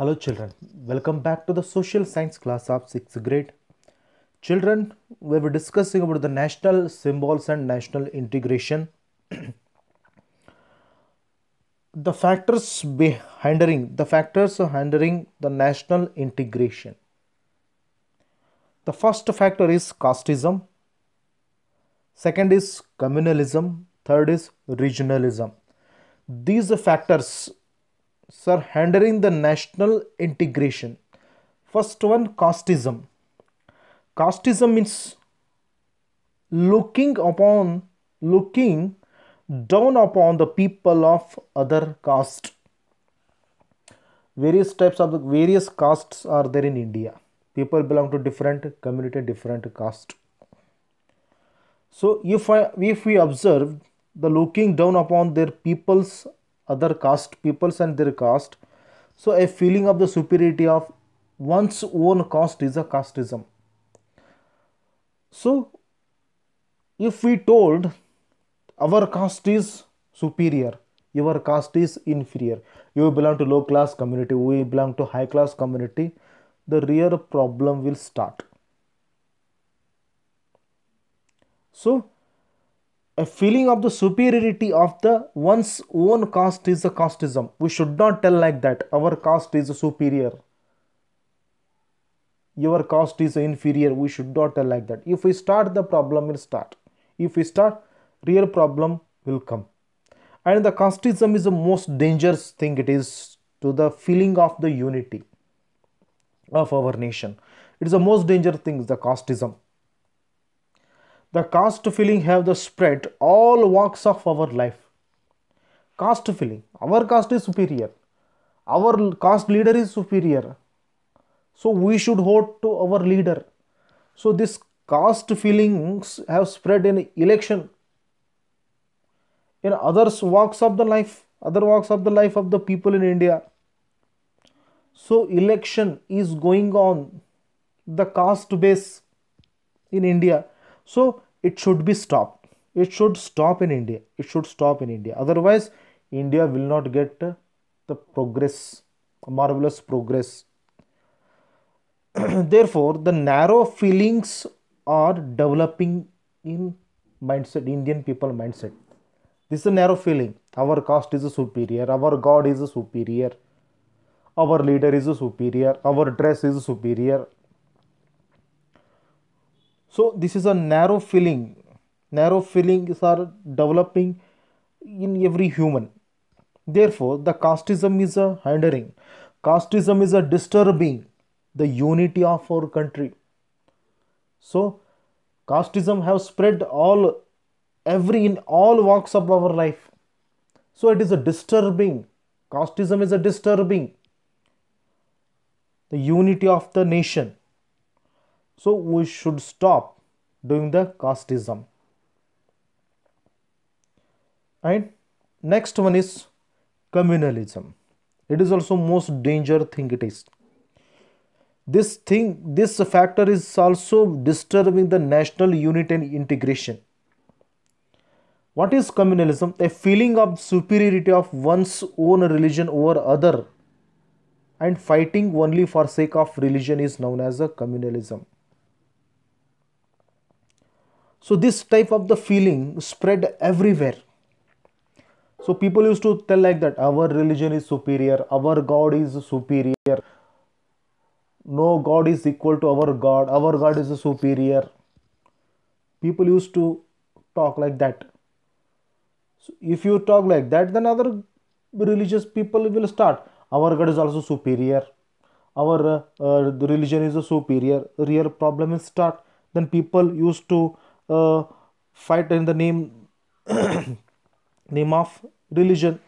Hello children, welcome back to the social science class of 6th grade. Children, we were discussing about the national symbols and national integration. the factors hindering, the factors hindering the national integration. The first factor is casteism. Second is communalism. Third is regionalism. These factors sir handling the national integration first one casteism casteism means looking upon looking down upon the people of other caste various types of the various castes are there in india people belong to different community different caste so if I, if we observe the looking down upon their peoples other caste peoples and their caste so a feeling of the superiority of one's own caste is a casteism so if we told our caste is superior your caste is inferior you belong to low class community we belong to high class community the real problem will start so a feeling of the superiority of the one's own caste is a casteism. We should not tell like that. Our caste is superior. Your caste is inferior. We should not tell like that. If we start, the problem will start. If we start, real problem will come. And the casteism is the most dangerous thing it is to the feeling of the unity of our nation. It is the most dangerous thing, the casteism. The caste feeling have the spread all walks of our life. Caste feeling. Our caste is superior. Our caste leader is superior. So we should hold to our leader. So this caste feelings have spread in election. In other walks of the life, other walks of the life of the people in India. So election is going on the caste base in India so it should be stopped it should stop in india it should stop in india otherwise india will not get uh, the progress marvelous progress therefore the narrow feelings are developing in mindset indian people mindset this is a narrow feeling our caste is a superior our god is a superior our leader is a superior our dress is a superior so this is a narrow feeling narrow feelings are developing in every human therefore the casteism is a hindering casteism is a disturbing the unity of our country so casteism have spread all every in all walks of our life so it is a disturbing casteism is a disturbing the unity of the nation so we should stop doing the casteism. Right? Next one is communalism. It is also most danger thing it is. This thing, this factor is also disturbing the national unity and integration. What is communalism? A feeling of superiority of one's own religion over other and fighting only for sake of religion is known as a communalism. So this type of the feeling spread everywhere. So people used to tell like that our religion is superior, our God is superior. No God is equal to our God, our God is superior. People used to talk like that. So if you talk like that, then other religious people will start. Our God is also superior. Our uh, uh, religion is superior. Real problem is start. Then people used to uh, fight in the name name of religion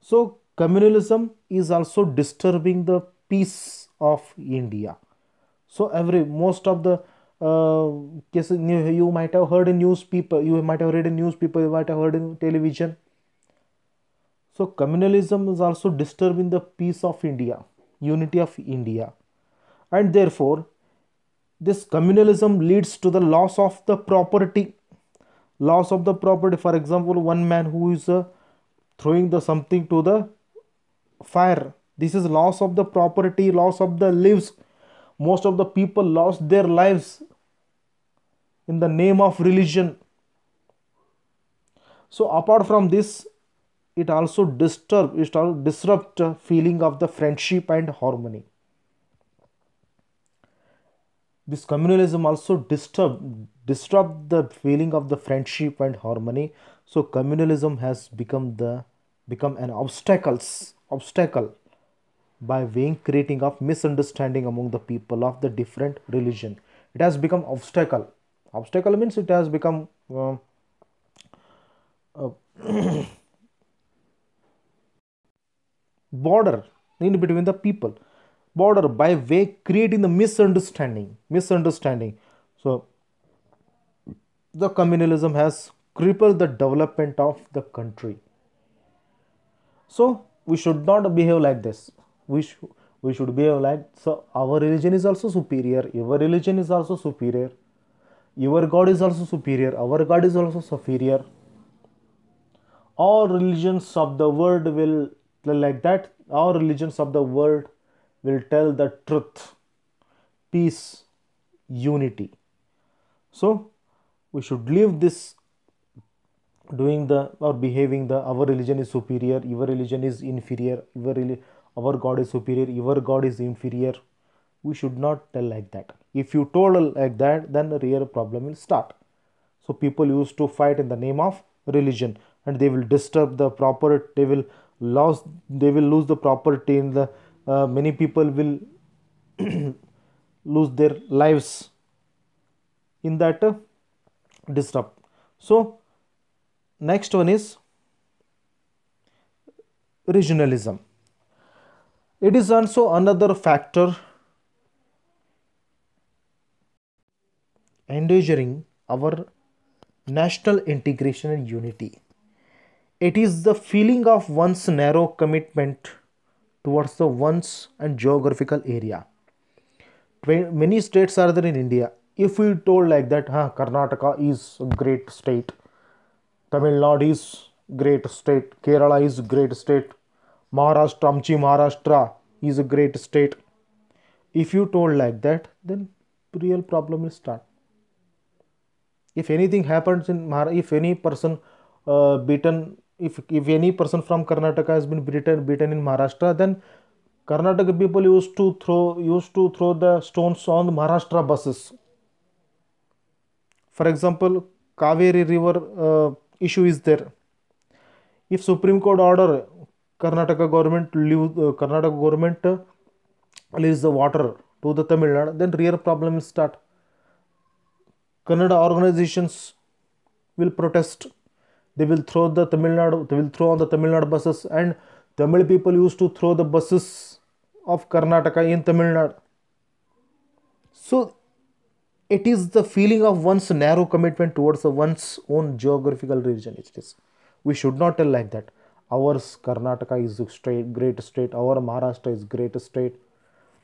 so communalism is also disturbing the peace of india so every most of the uh, you, you might have heard in newspaper you might have read in newspaper you might have heard in television so communalism is also disturbing the peace of india unity of india and therefore this communalism leads to the loss of the property loss of the property for example one man who is uh, throwing the something to the fire this is loss of the property loss of the lives most of the people lost their lives in the name of religion so apart from this it also disturb it also disrupt feeling of the friendship and harmony this communalism also disturb disrupt the feeling of the friendship and harmony so communalism has become the become an obstacles obstacle by being creating of misunderstanding among the people of the different religion it has become obstacle obstacle means it has become uh, uh, border in between the people border by way creating the misunderstanding misunderstanding so the communalism has crippled the development of the country so we should not behave like this we should we should behave like so our religion is also superior your religion is also superior your god is also superior our god is also superior all religions of the world will like that all religions of the world will tell the truth peace unity so we should leave this doing the or behaving the our religion is superior your religion is inferior your our god is superior your god is inferior we should not tell like that if you told like that then the real problem will start so people used to fight in the name of religion and they will disturb the proper they will lose they will lose the property in the uh, many people will lose their lives in that uh, disrupt so next one is regionalism it is also another factor endangering our national integration and unity. It is the feeling of one's narrow commitment towards the ones and geographical area. Many states are there in India. If we told like that, huh, Karnataka is a great state, Tamil Nadu is great state, Kerala is great state, Maharashtra, Amchi Maharashtra is a great state. If you told like that, then real problem will start. If anything happens in Maharashtra, if any person uh, beaten if if any person from Karnataka has been beaten beaten in Maharashtra, then Karnataka people used to throw used to throw the stones on the Maharashtra buses. For example, Kaveri River uh, issue is there. If Supreme Court order Karnataka government leave uh, Karnataka government uh, leaves the water to the Tamil Nadu, then real problems start. Kannada organizations will protest. they will throw the Tamil Nadu, they will throw on the Tamil Nadu buses and Tamil people used to throw the buses of Karnataka in Tamil Nadu. So it is the feeling of one's narrow commitment towards one's own geographical region. It is. We should not tell like that. Our Karnataka is a great state. Our Maharashtra is great state.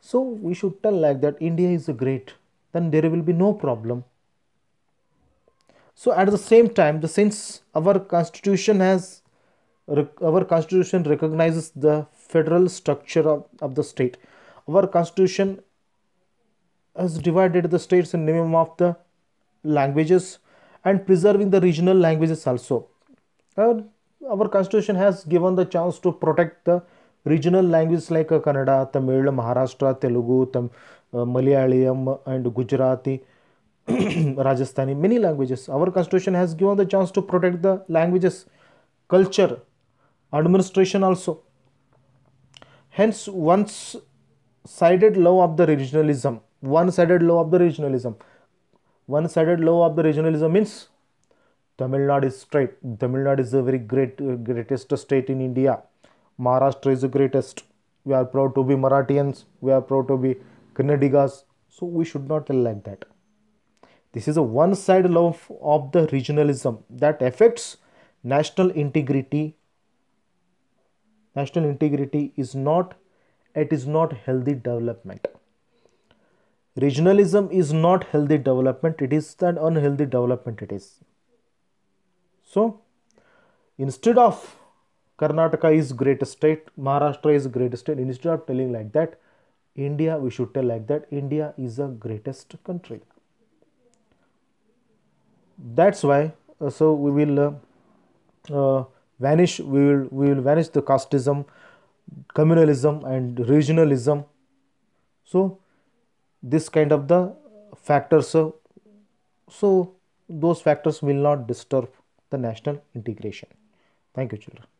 So we should tell like that. India is a great. Then there will be no problem. So at the same time, the, since our constitution has our constitution recognizes the federal structure of, of the state. Our constitution has divided the states in minimum of the languages and preserving the regional languages also. Our, our constitution has given the chance to protect the regional languages like Kannada, Tamil, Maharashtra, Telugu, Tam, uh, Malayalam and Gujarati Rajasthani, many languages. Our constitution has given the chance to protect the languages, culture, administration also. Hence, one sided love of the regionalism, one sided love of the regionalism, one sided love of the regionalism means Tamil Nadu is straight. Tamil Nadu is the very great, uh, greatest state in India. Maharashtra is the greatest. We are proud to be Marathians. We are proud to be Kannadigas. So we should not tell like that. This is a one-sided love of the regionalism that affects national integrity. National integrity is not, it is not healthy development. Regionalism is not healthy development, it is an unhealthy development it is. So, instead of Karnataka is great state, Maharashtra is great state, instead of telling like that, India, we should tell like that, India is the greatest country that's why uh, so we will uh, uh, vanish we will we will vanish the casteism communalism and regionalism so this kind of the factors uh, so those factors will not disturb the national integration thank you children